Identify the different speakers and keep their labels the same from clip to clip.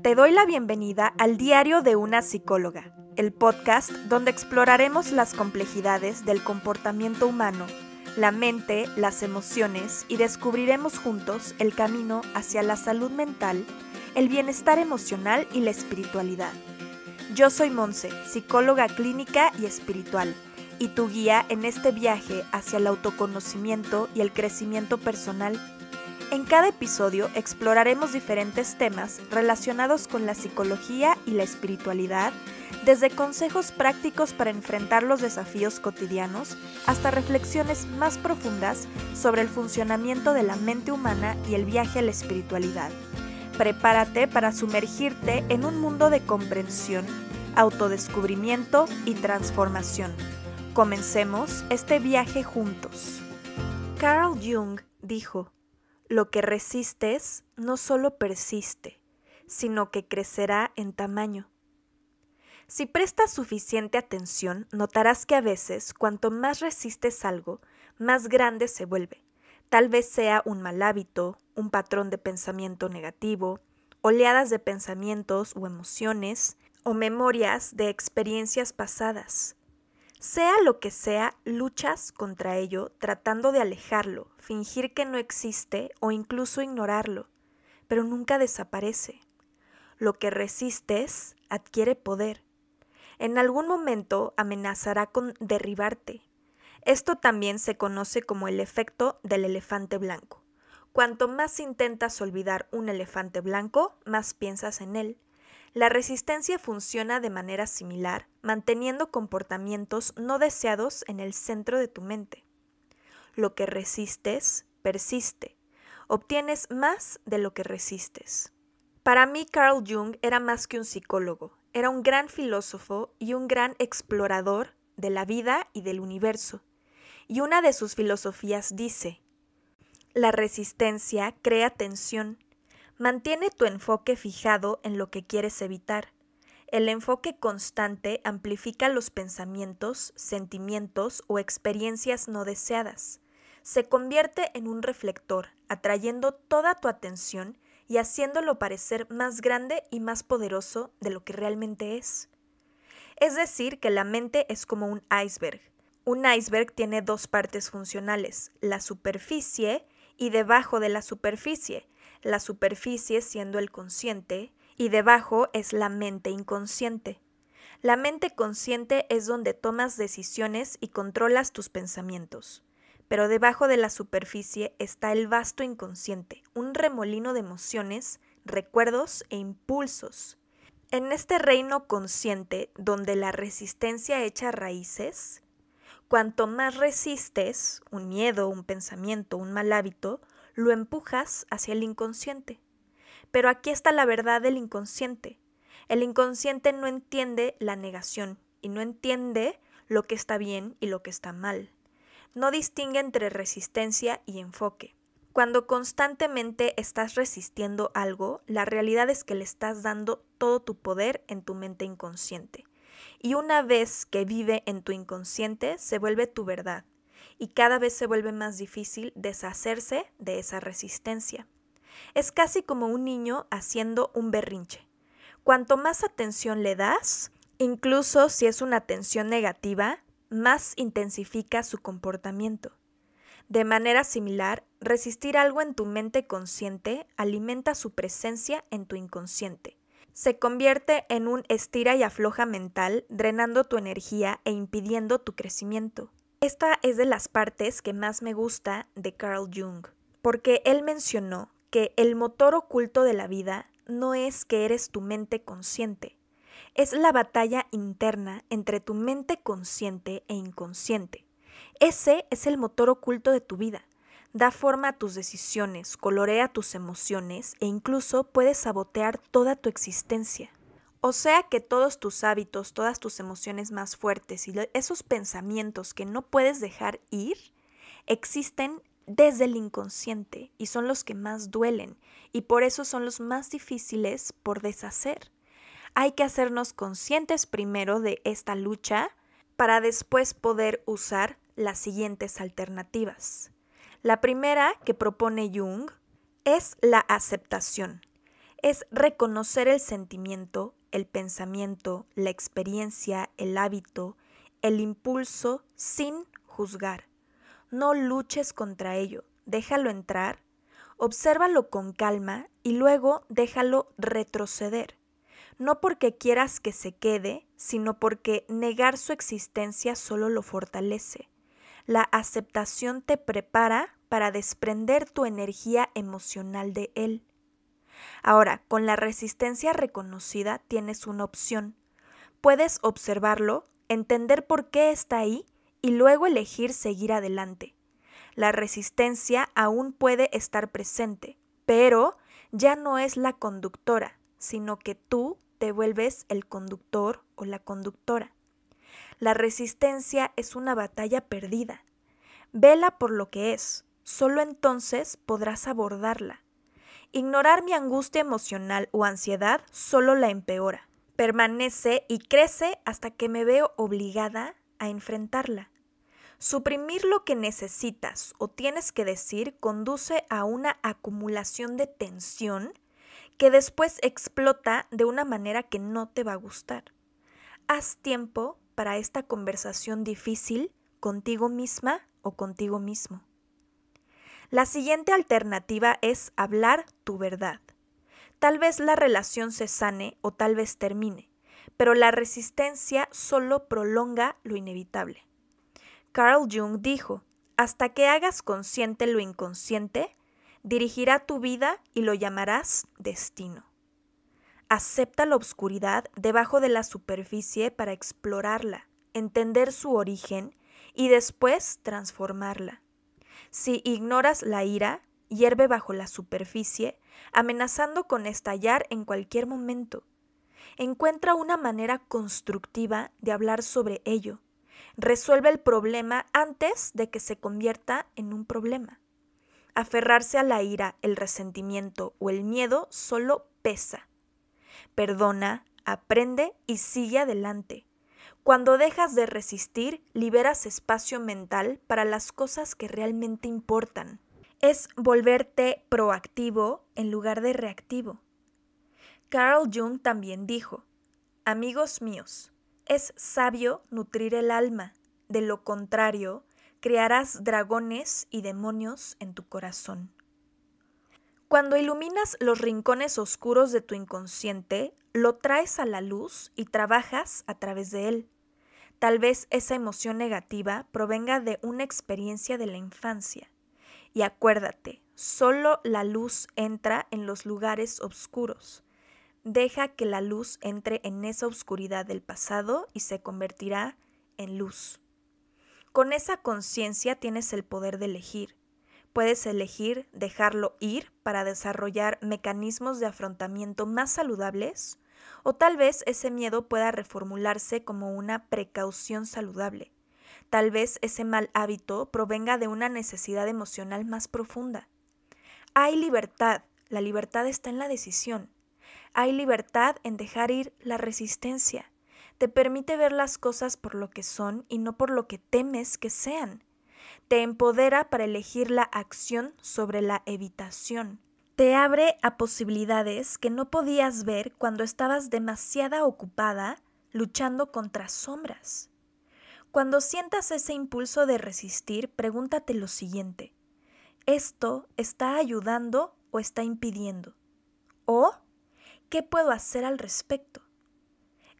Speaker 1: Te doy la bienvenida al Diario de una psicóloga, el podcast donde exploraremos las complejidades del comportamiento humano, la mente, las emociones y descubriremos juntos el camino hacia la salud mental, el bienestar emocional y la espiritualidad. Yo soy Monse, psicóloga clínica y espiritual, y tu guía en este viaje hacia el autoconocimiento y el crecimiento personal en cada episodio exploraremos diferentes temas relacionados con la psicología y la espiritualidad, desde consejos prácticos para enfrentar los desafíos cotidianos hasta reflexiones más profundas sobre el funcionamiento de la mente humana y el viaje a la espiritualidad. Prepárate para sumergirte en un mundo de comprensión, autodescubrimiento y transformación. Comencemos este viaje juntos. Carl Jung dijo, lo que resistes no solo persiste, sino que crecerá en tamaño. Si prestas suficiente atención, notarás que a veces cuanto más resistes algo, más grande se vuelve. Tal vez sea un mal hábito, un patrón de pensamiento negativo, oleadas de pensamientos o emociones, o memorias de experiencias pasadas. Sea lo que sea, luchas contra ello tratando de alejarlo, fingir que no existe o incluso ignorarlo, pero nunca desaparece. Lo que resistes adquiere poder. En algún momento amenazará con derribarte. Esto también se conoce como el efecto del elefante blanco. Cuanto más intentas olvidar un elefante blanco, más piensas en él la resistencia funciona de manera similar, manteniendo comportamientos no deseados en el centro de tu mente. Lo que resistes, persiste. Obtienes más de lo que resistes. Para mí Carl Jung era más que un psicólogo, era un gran filósofo y un gran explorador de la vida y del universo. Y una de sus filosofías dice, la resistencia crea tensión Mantiene tu enfoque fijado en lo que quieres evitar. El enfoque constante amplifica los pensamientos, sentimientos o experiencias no deseadas. Se convierte en un reflector, atrayendo toda tu atención y haciéndolo parecer más grande y más poderoso de lo que realmente es. Es decir, que la mente es como un iceberg. Un iceberg tiene dos partes funcionales, la superficie y debajo de la superficie, la superficie siendo el consciente y debajo es la mente inconsciente. La mente consciente es donde tomas decisiones y controlas tus pensamientos, pero debajo de la superficie está el vasto inconsciente, un remolino de emociones, recuerdos e impulsos. En este reino consciente, donde la resistencia echa raíces, cuanto más resistes, un miedo, un pensamiento, un mal hábito, lo empujas hacia el inconsciente. Pero aquí está la verdad del inconsciente. El inconsciente no entiende la negación y no entiende lo que está bien y lo que está mal. No distingue entre resistencia y enfoque. Cuando constantemente estás resistiendo algo, la realidad es que le estás dando todo tu poder en tu mente inconsciente. Y una vez que vive en tu inconsciente, se vuelve tu verdad y cada vez se vuelve más difícil deshacerse de esa resistencia. Es casi como un niño haciendo un berrinche. Cuanto más atención le das, incluso si es una atención negativa, más intensifica su comportamiento. De manera similar, resistir algo en tu mente consciente alimenta su presencia en tu inconsciente. Se convierte en un estira y afloja mental, drenando tu energía e impidiendo tu crecimiento. Esta es de las partes que más me gusta de Carl Jung, porque él mencionó que el motor oculto de la vida no es que eres tu mente consciente, es la batalla interna entre tu mente consciente e inconsciente. Ese es el motor oculto de tu vida. Da forma a tus decisiones, colorea tus emociones e incluso puede sabotear toda tu existencia. O sea que todos tus hábitos, todas tus emociones más fuertes y esos pensamientos que no puedes dejar ir existen desde el inconsciente y son los que más duelen y por eso son los más difíciles por deshacer. Hay que hacernos conscientes primero de esta lucha para después poder usar las siguientes alternativas. La primera que propone Jung es la aceptación, es reconocer el sentimiento el pensamiento, la experiencia, el hábito, el impulso sin juzgar. No luches contra ello, déjalo entrar, obsérvalo con calma y luego déjalo retroceder. No porque quieras que se quede, sino porque negar su existencia solo lo fortalece. La aceptación te prepara para desprender tu energía emocional de él. Ahora, con la resistencia reconocida tienes una opción. Puedes observarlo, entender por qué está ahí y luego elegir seguir adelante. La resistencia aún puede estar presente, pero ya no es la conductora, sino que tú te vuelves el conductor o la conductora. La resistencia es una batalla perdida. Vela por lo que es, solo entonces podrás abordarla. Ignorar mi angustia emocional o ansiedad solo la empeora. Permanece y crece hasta que me veo obligada a enfrentarla. Suprimir lo que necesitas o tienes que decir conduce a una acumulación de tensión que después explota de una manera que no te va a gustar. Haz tiempo para esta conversación difícil contigo misma o contigo mismo. La siguiente alternativa es hablar tu verdad. Tal vez la relación se sane o tal vez termine, pero la resistencia solo prolonga lo inevitable. Carl Jung dijo, hasta que hagas consciente lo inconsciente, dirigirá tu vida y lo llamarás destino. Acepta la oscuridad debajo de la superficie para explorarla, entender su origen y después transformarla. Si ignoras la ira, hierve bajo la superficie, amenazando con estallar en cualquier momento. Encuentra una manera constructiva de hablar sobre ello. Resuelve el problema antes de que se convierta en un problema. Aferrarse a la ira, el resentimiento o el miedo solo pesa. Perdona, aprende y sigue adelante. Cuando dejas de resistir, liberas espacio mental para las cosas que realmente importan. Es volverte proactivo en lugar de reactivo. Carl Jung también dijo, Amigos míos, es sabio nutrir el alma, de lo contrario, crearás dragones y demonios en tu corazón. Cuando iluminas los rincones oscuros de tu inconsciente, lo traes a la luz y trabajas a través de él. Tal vez esa emoción negativa provenga de una experiencia de la infancia. Y acuérdate, solo la luz entra en los lugares oscuros. Deja que la luz entre en esa oscuridad del pasado y se convertirá en luz. Con esa conciencia tienes el poder de elegir. Puedes elegir dejarlo ir para desarrollar mecanismos de afrontamiento más saludables o tal vez ese miedo pueda reformularse como una precaución saludable. Tal vez ese mal hábito provenga de una necesidad emocional más profunda. Hay libertad, la libertad está en la decisión. Hay libertad en dejar ir la resistencia. Te permite ver las cosas por lo que son y no por lo que temes que sean. Te empodera para elegir la acción sobre la evitación te abre a posibilidades que no podías ver cuando estabas demasiada ocupada luchando contra sombras. Cuando sientas ese impulso de resistir, pregúntate lo siguiente. ¿Esto está ayudando o está impidiendo? ¿O qué puedo hacer al respecto?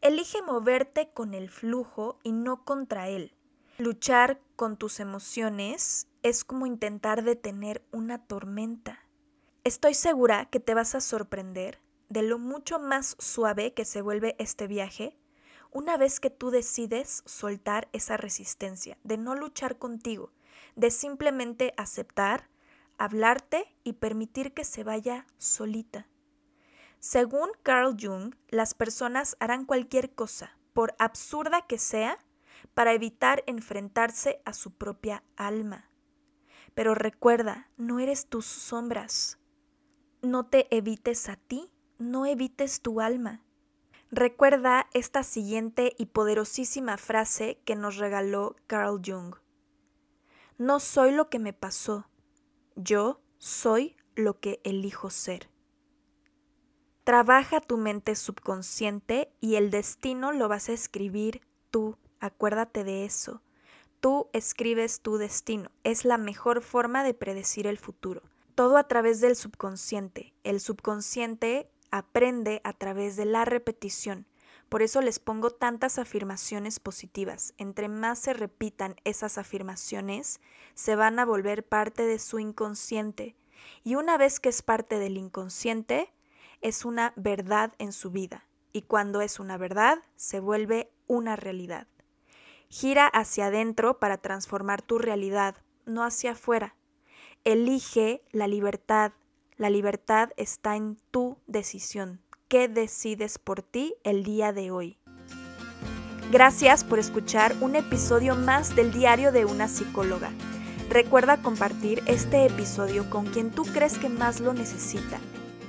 Speaker 1: Elige moverte con el flujo y no contra él. Luchar con tus emociones es como intentar detener una tormenta. Estoy segura que te vas a sorprender de lo mucho más suave que se vuelve este viaje una vez que tú decides soltar esa resistencia, de no luchar contigo, de simplemente aceptar, hablarte y permitir que se vaya solita. Según Carl Jung, las personas harán cualquier cosa, por absurda que sea, para evitar enfrentarse a su propia alma. Pero recuerda, no eres tus sombras, no te evites a ti, no evites tu alma. Recuerda esta siguiente y poderosísima frase que nos regaló Carl Jung. No soy lo que me pasó, yo soy lo que elijo ser. Trabaja tu mente subconsciente y el destino lo vas a escribir tú. Acuérdate de eso. Tú escribes tu destino. Es la mejor forma de predecir el futuro todo a través del subconsciente. El subconsciente aprende a través de la repetición. Por eso les pongo tantas afirmaciones positivas. Entre más se repitan esas afirmaciones, se van a volver parte de su inconsciente. Y una vez que es parte del inconsciente, es una verdad en su vida. Y cuando es una verdad, se vuelve una realidad. Gira hacia adentro para transformar tu realidad, no hacia afuera. Elige la libertad. La libertad está en tu decisión. ¿Qué decides por ti el día de hoy? Gracias por escuchar un episodio más del Diario de una psicóloga. Recuerda compartir este episodio con quien tú crees que más lo necesita.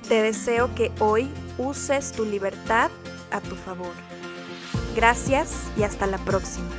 Speaker 1: Te deseo que hoy uses tu libertad a tu favor. Gracias y hasta la próxima.